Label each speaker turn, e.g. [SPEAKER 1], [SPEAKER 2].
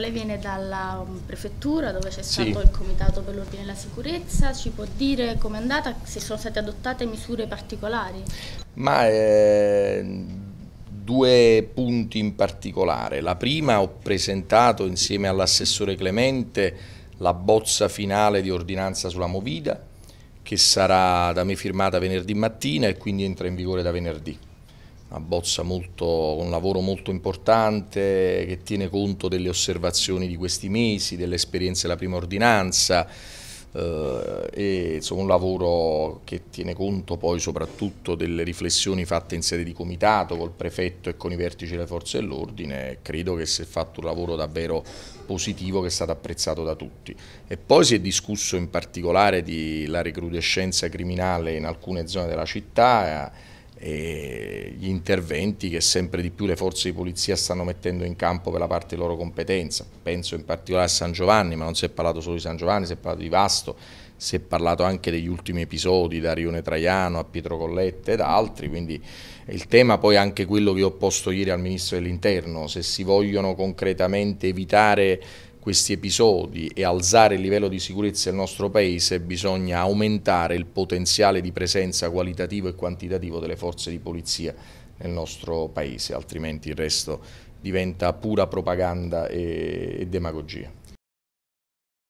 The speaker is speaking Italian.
[SPEAKER 1] Lei viene dalla um, prefettura dove c'è stato sì. il comitato per l'ordine e la sicurezza, ci può dire com'è andata, se sono state adottate misure particolari?
[SPEAKER 2] Ma eh, due punti in particolare, la prima ho presentato insieme all'assessore Clemente la bozza finale di ordinanza sulla Movida che sarà da me firmata venerdì mattina e quindi entra in vigore da venerdì una bozza molto, un lavoro molto importante che tiene conto delle osservazioni di questi mesi, delle esperienze della prima ordinanza, eh, e insomma, un lavoro che tiene conto poi soprattutto delle riflessioni fatte in sede di comitato col prefetto e con i vertici delle forze dell'ordine, credo che si è fatto un lavoro davvero positivo che è stato apprezzato da tutti. E poi si è discusso in particolare della recrudescenza criminale in alcune zone della città, e gli interventi che sempre di più le forze di polizia stanno mettendo in campo per la parte loro competenza. Penso in particolare a San Giovanni, ma non si è parlato solo di San Giovanni, si è parlato di Vasto, si è parlato anche degli ultimi episodi da Rione Traiano a Pietro Collette ed altri, quindi il tema poi è anche quello che ho posto ieri al Ministro dell'Interno, se si vogliono concretamente evitare questi episodi e alzare il livello di sicurezza del nostro Paese bisogna aumentare il potenziale di presenza qualitativo e quantitativo delle forze di polizia nel nostro Paese, altrimenti il resto diventa pura propaganda e, demagogia.